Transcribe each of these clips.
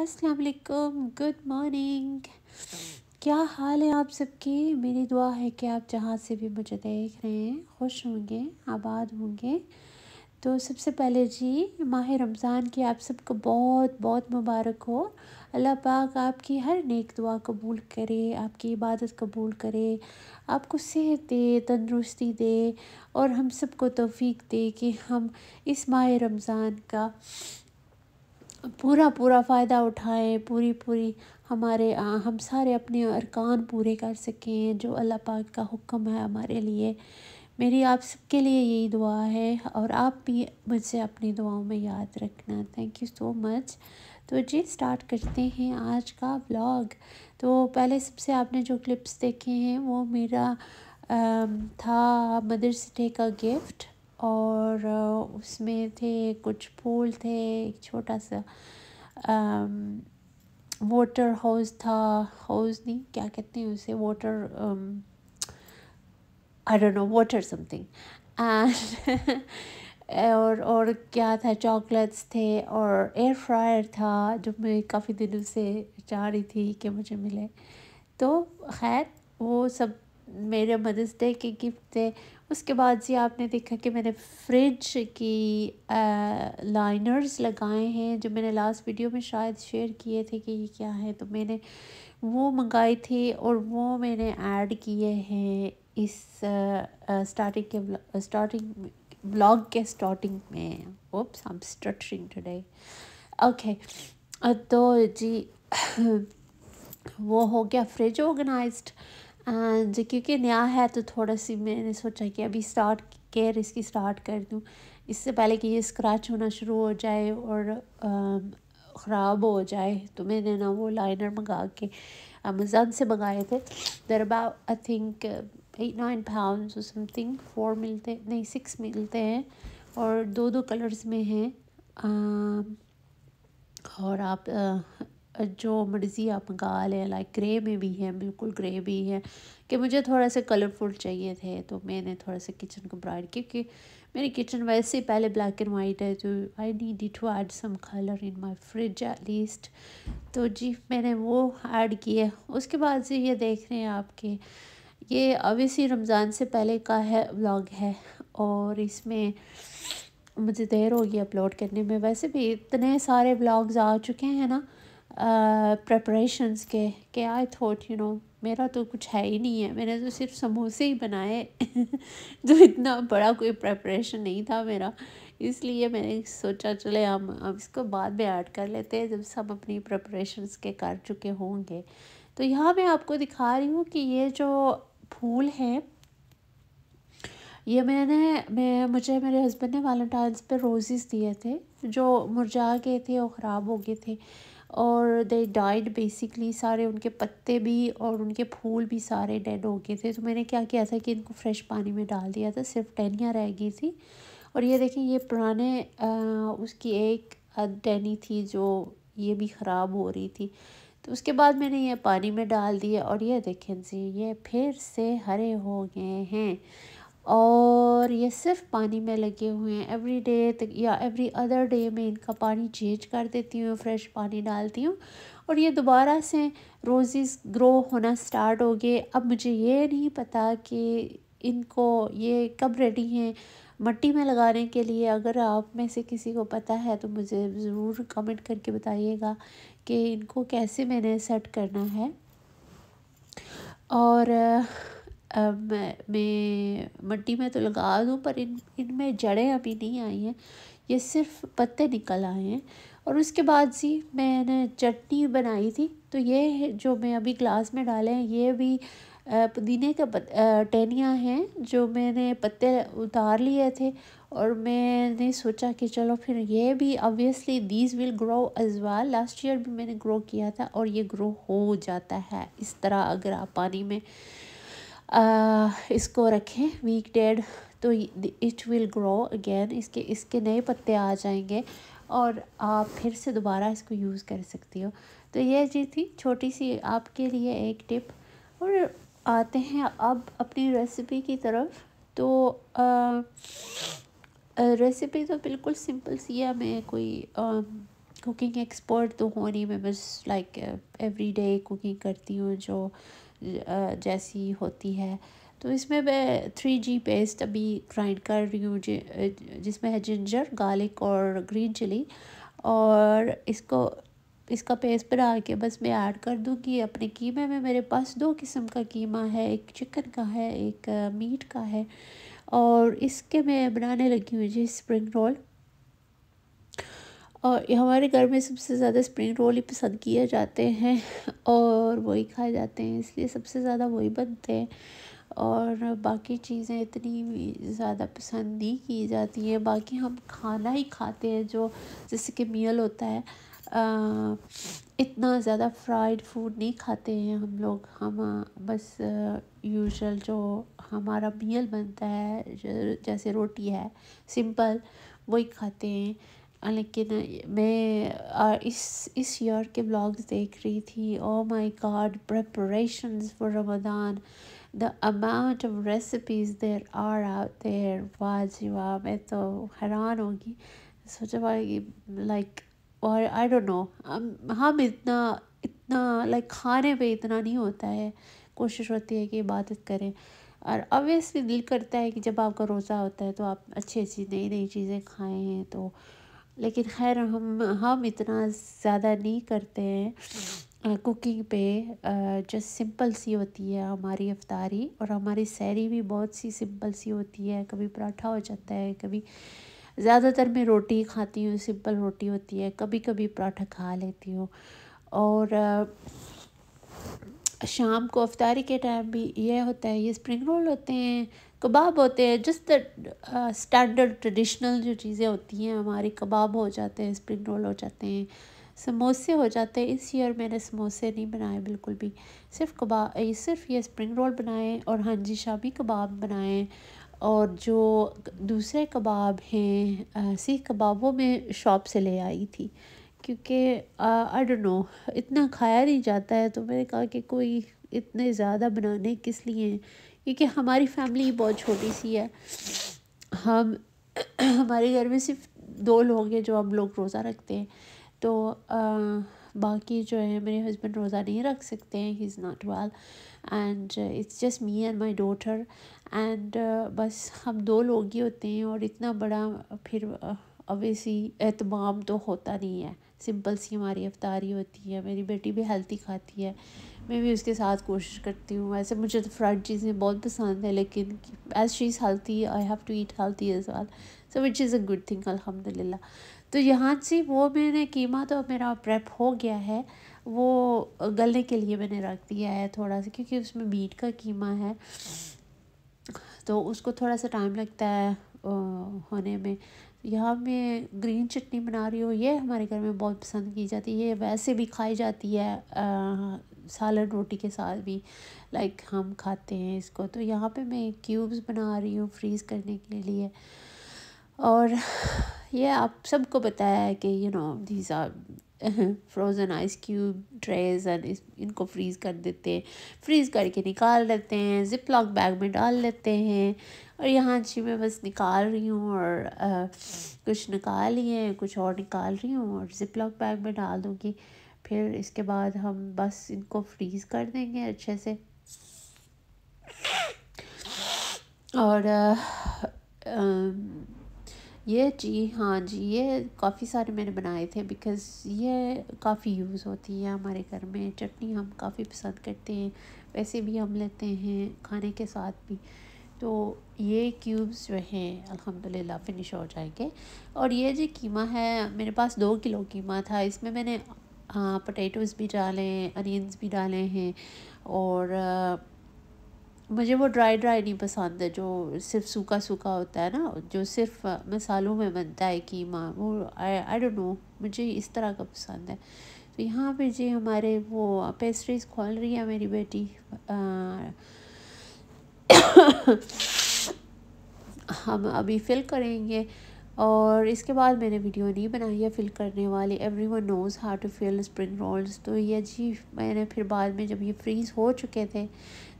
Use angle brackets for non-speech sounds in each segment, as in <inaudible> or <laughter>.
असलकम good morning क्या हाल है आप सबके मेरी दुआ है कि आप जहाँ से भी मुझे देख रहे हैं खुश होंगे आबाद होंगे तो सबसे पहले जी माह रमज़ान की आप सबको बहुत बहुत मुबारक हो अल्लाह पाक आपकी हर नेक दुआ कबूल करे आपकी इबादत कबूल करे आपको सेहत दे तंदरुस्ती दे और हम सबको तोफ़ी दे कि हम इस माह रमज़ान का पूरा पूरा फ़ायदा उठाएं पूरी पूरी हमारे हम सारे अपने अरकान पूरे कर सकें जो अल्लाह पाक का हुक्म है हमारे लिए मेरी आप सबके लिए यही दुआ है और आप भी मुझसे अपनी दुआओं में याद रखना थैंक यू सो मच तो जी स्टार्ट करते हैं आज का ब्लॉग तो पहले सबसे आपने जो क्लिप्स देखे हैं वो मेरा था मदर्स डे का गिफ्ट और उसमें थे कुछ फूल थे एक छोटा सा वाटर हाउस था हाउस नहीं क्या कहते हैं उसे water I don't know water something and और और क्या था चॉकलेट्स थे और एयर फ्रायर था जो मैं काफ़ी दिनों से चाह रही थी कि मुझे मिले तो खैर वो सब मेरे मदर्स डे के गिफ्ट थे उसके बाद जी आपने देखा कि मैंने फ्रिज की लाइनर्स लगाए हैं जो मैंने लास्ट वीडियो में शायद शेयर किए थे कि ये क्या है तो मैंने वो मंगाए थे और वो मैंने ऐड किए हैं इस स्टार्टिंग के स्टार्टिंग ब्लॉग के स्टार्टिंग में oops am stuttering today okay तो जी <clears throat> वो हो गया फ्रिज ऑर्गेनाइज्ड जो क्योंकि नया है तो थोड़ा सी मैंने सोचा कि अभी स्टार्ट केयर इसकी स्टार्ट कर दूँ इससे पहले कि ये स्क्रैच होना शुरू हो जाए और ख़राब हो जाए तो मैंने ना वो लाइनर मंगा के अमेज़ोन से मंगाए थे there about I think eight nine pound something four मिलते नहीं सिक्स मिलते हैं और दो दो कलर्स में हैं और आप जो मर्ज़ी आप मंगा लें लाइक ग्रे में भी है बिल्कुल ग्रे भी है कि मुझे थोड़ा सा कलरफुल चाहिए थे तो मैंने थोड़ा सा किचन को ब्राइट क्योंकि मेरी किचन वैसे पहले ब्लैक एंड वाइट है तो I need to add some colour in my fridge at least तो जी मैंने वो ऐड किए उसके बाद से ये देख रहे हैं आपके ये अवियसली रमज़ान से पहले का है ब्लॉग है और इसमें मुझे देर होगी अपलोड करने में वैसे भी इतने सारे ब्लॉग्स आ चुके हैं ना प्रेपरेशंस के कि आई थॉट यू नो मेरा तो कुछ है ही नहीं है मैंने तो सिर्फ समोसे ही बनाए <laughs> जो इतना बड़ा कोई प्रपरेशन नहीं था मेरा इसलिए मैंने सोचा चले हम अब इसको बाद में ऐड कर लेते हैं जब सब अपनी प्रेपरेशंस के कर चुके होंगे तो यहाँ मैं आपको दिखा रही हूँ कि ये जो फूल है ये मैंने मैं मुझे मेरे हस्बैंड ने वैलेंटाइंस पे रोजेस दिए थे जो मुरझा गए थे और ख़राब हो गए थे और दे डाइड बेसिकली सारे उनके पत्ते भी और उनके फूल भी सारे डेड हो गए थे तो मैंने क्या किया था कि इनको फ्रेश पानी में डाल दिया था सिर्फ टहनियाँ रह गई थी और ये देखें ये पुराने आ, उसकी एक टहनी थी जो ये भी ख़राब हो रही थी तो उसके बाद मैंने ये पानी में डाल दिया और ये देखें जी ये फिर से हरे हो गए हैं और ये सिर्फ पानी में लगे हुए हैं एवरी डे या एवरी अदर डे में इनका पानी चेंज कर देती हूँ फ्रेश पानी डालती हूँ और ये दोबारा से रोज़ेस ग्रो होना स्टार्ट हो गए अब मुझे ये नहीं पता कि इनको ये कब रेडी हैं मट्टी में लगाने के लिए अगर आप में से किसी को पता है तो मुझे ज़रूर कमेंट करके बताइएगा कि इनको कैसे मैंने सेट करना है और में मट्टी में तो लगा दूँ पर इन इनमें जड़ें अभी नहीं आई हैं ये सिर्फ पत्ते निकल आए हैं और उसके बाद जी मैंने चटनी बनाई थी तो ये जो मैं अभी ग्लास में डाले हैं ये भी पुदीने का टेनिया हैं जो मैंने पत्ते उतार लिए थे और मैंने सोचा कि चलो फिर ये भी obviously these will grow as well last year भी मैंने ग्रो किया था और ये ग्रो हो जाता है इस तरह अगर आप पानी में इसको रखें वीक डेड तो इट विल ग्रो अगेन इसके इसके नए पत्ते आ जाएंगे और आप फिर से दोबारा इसको यूज़ कर सकती हो तो यह जी थी छोटी सी आपके लिए एक टिप और आते हैं अब अपनी रेसिपी की तरफ तो आ, रेसिपी तो बिल्कुल सिंपल सी है मैं कोई कुकिंग एक्सपर्ट तो हो नहीं मैं बस लाइक एवरीडे कुकिंग करती हूँ जो जैसी होती है तो इसमें मैं थ्री जी पेस्ट अभी ग्राइंड कर रही हूँ जिसमें है जिंजर गार्लिक और ग्रीन चिली और इसको इसका पेस्ट बना के बस मैं ऐड कर दूँगी अपने कीमे में मेरे पास दो किस्म का कीमा है एक चिकन का है एक मीट का है और इसके मैं बनाने लगी हुई जी स्प्रिंग रोल और हमारे घर में सबसे ज़्यादा स्प्रिंग रोल ही पसंद किए जाते हैं <laughs> और वही खाए जाते हैं इसलिए सबसे ज़्यादा वही बनते हैं और बाकी चीज़ें इतनी ज़्यादा पसंद नहीं की जाती हैं बाकी हम खाना ही खाते हैं जो जैसे कि मील होता है आ, इतना ज़्यादा फ्राइड फूड नहीं खाते हैं हम लोग हम बस यूजुअल जो हमारा मील बनता है जैसे रोटी है सिंपल वही खाते हैं लेकिन मैं इस इस ईयर के ब्लॉग्स देख रही थी oh my god preparations for Ramadan the amount of recipes there are out there वाजिब मैं तो हैरान होगी सोचा भाई लाइक और आई डोंट नो हम हम इतना इतना लाइक खाने पे इतना नहीं होता है कोशिश होती है कि इबादत करें और ऑबियसली दिल करता है कि जब आपका रोज़ा होता है तो आप अच्छी अच्छी नई नई चीज़ें खाएँ तो लेकिन खैर हम हम इतना ज़्यादा नहीं करते हैं कुकिंग हम्म। पे जस्ट सिंपल सी होती है हमारी अफ्तारी और हमारी सैरी भी बहुत सी सिंपल सी होती है कभी पराठा हो जाता है कभी ज़्यादातर मैं रोटी खाती हूँ सिंपल रोटी होती है कभी कभी पराठा खा लेती हूँ और शाम को अफ्तारी के टाइम भी यह होता है ये स्प्रिंग रोल होते हैं कबाब होते हैं जिस द स्टैंडर्ड ट्रेडिशनल जो चीज़ें होती हैं हमारे कबाब हो जाते हैं स्प्रिंग रोल हो जाते हैं समोसे हो जाते हैं इस ईयर मैंने समोसे नहीं बनाए बिल्कुल भी सिर्फ कबाब सिर्फ ये स्प्रिंग रोल बनाए और हांजी शामी कबाब बनाएँ और जो दूसरे कबाब हैं सीख कबाबों में शॉप से ले आई थी क्योंकि आई डोंट नो इतना खाया नहीं जाता है तो मैंने कहा कि कोई इतने ज़्यादा बनाने किस लिए क्योंकि हमारी फैमिली बहुत छोटी सी है हम हमारे घर में सिर्फ दो लोग हैं जो हम लोग रोज़ा रखते हैं तो आ, बाकी जो है मेरे हस्बैंड रोज़ा नहीं रख सकते हैं he is not well and it's just me and my daughter and बस हम दो लोग ही होते हैं और इतना बड़ा फिर अवेसी एहतमाम तो होता नहीं है सिंपल सी हमारी अफ्तारी होती है मेरी बेटी भी हेल्थी खाती है मैं भी उसके साथ कोशिश करती हूँ वैसे मुझे तो फ्राइड चीज़ें बहुत पसंद है लेकिन as she is healthy I have to eat healthy as well so which is a good thing ला तो यहाँ से वो मैंने कीमा तो मेरा प्रेप हो गया है वो गलने के लिए मैंने रख दिया है थोड़ा सा क्योंकि उसमें मीट का कीमा है तो उसको थोड़ा सा टाइम लगता है होने में यहाँ मैं ग्रीन चटनी बना रही हूँ ये हमारे घर में बहुत पसंद की जाती है ये वैसे भी खाई जाती है सालन रोटी के साथ भी लाइक हम खाते हैं इसको तो यहाँ पे मैं क्यूब्स बना रही हूँ फ्रीज़ करने के लिए और ये आप सबको बताया है कि you know these are frozen ice cube trays and इनको फ्रीज़ कर देते हैं फ्रीज़ करके निकाल लेते हैं जिप लॉक बैग में डाल लेते हैं और यहाँ जी मैं बस निकाल रही हूँ और आ, कुछ निकाल लिए कुछ और निकाल रही हूँ और जिप लॉक बैग में डाल दूँगी फिर इसके बाद हम बस इनको फ्रीज़ कर देंगे अच्छे से और आ, आ, ये जी हाँ जी ये काफ़ी सारे मैंने बनाए थे बिकॉज़ ये काफ़ी यूज़ होती है हमारे घर में चटनी हम काफ़ी पसंद करते हैं वैसे भी हम लेते हैं खाने के साथ भी तो ये क्यूब्स जो हैं अल्हम्दुलिल्लाह फिनिश हो जाएंगे और ये जी कीमा है मेरे पास दो किलो कीमा था इसमें मैंने पटेटोज़ हाँ, भी डालें अनियंस भी डाले हैं और आ, मुझे वो ड्राई ड्राई नहीं पसंद है जो सिर्फ सूखा सूखा होता है ना जो सिर्फ मसालों में बनता है कीमा वो आई डोंट नो मुझे इस तरह का पसंद है तो यहाँ पे जी हमारे वो पेस्ट्रीज खोल रही है मेरी बेटी <coughs> हम अभी फिल करेंगे और इसके बाद मैंने वीडियो नहीं बनाई है फिल करने वाली everyone knows how to fill spring rolls तो ये जी मैंने फिर बाद में जब ये फ्रीज़ हो चुके थे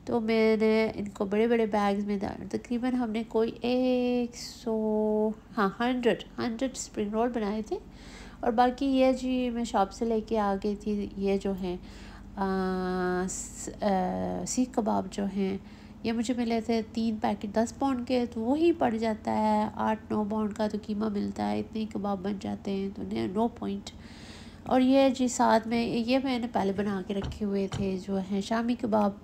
तो मैंने इनको बड़े बड़े बैग्स में डाल तकरीबन हमने कोई एक सौ हाँ हंड्रेड हंड्रेड स्प्रिंग रोल बनाए थे और बाकी ये जी मैं शॉप से लेके आ गई थी ये जो हैं सीख कबाब जो हैं ये मुझे मिले थे तीन पैकेट दस पाउंड के तो वही पड़ जाता है आठ नौ पाउंड का तो कीमा मिलता है इतने कबाब बन जाते हैं तो नो पॉइंट और ये जी साथ में ये मैंने पहले बना के रखे हुए थे जो हैं शामी कबाब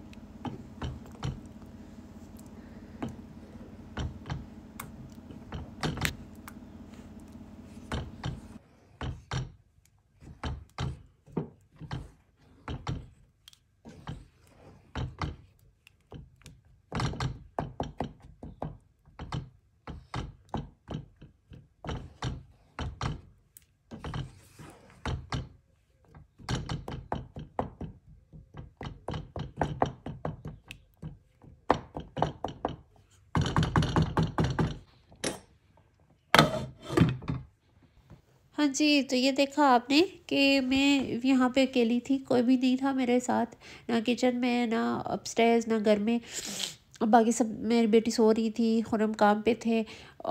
हाँ जी तो ये देखा आपने कि मैं यहाँ पे अकेली थी कोई भी नहीं था मेरे साथ ना किचन में ना अपस्टेज ना घर में बाकी सब मेरी बेटी सो रही थी हम काम पे थे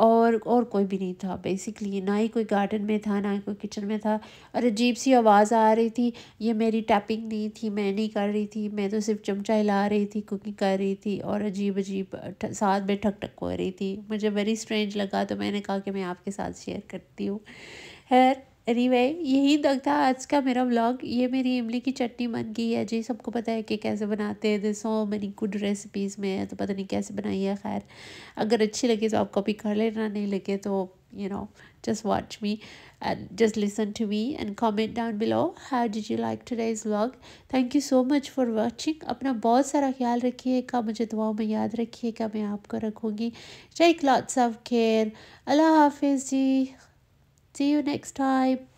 और और कोई भी नहीं था बेसिकली ना ही कोई गार्डन में था ना ही कोई किचन में था और अजीब सी आवाज़ आ रही थी ये मेरी टैपिंग नहीं थी मैं नहीं कर रही थी मैं तो सिर्फ चमचा हिला रही थी कुकिंग कर रही थी और अजीब अजीब साथ में ठक ठक हो रही थी मुझे वेरी स्ट्रेंज लगा तो मैंने कहा कि मैं आपके साथ शेयर करती हूँ है एनीवे anyway, यही तक था आज का मेरा व्लॉग ये मेरी इमली की चटनी बन गई है जी सबको पता है कि कैसे बनाते हैं this so many good recipes में तो पता नहीं कैसे बनाई है खैर अगर अच्छी लगे तो आप कॉपी कर लेना नहीं लगे तो no just watch me and just listen to me and and down below how did you like today's vlog thank you so much for watching अपना बहुत सारा ख्याल रखिएगा मुझे दुआओं में याद रखिएगा मैं आपको रखूँगी टेक लॉट्स ऑफ केयर अल्लाह हाफिज़ जी See you next time.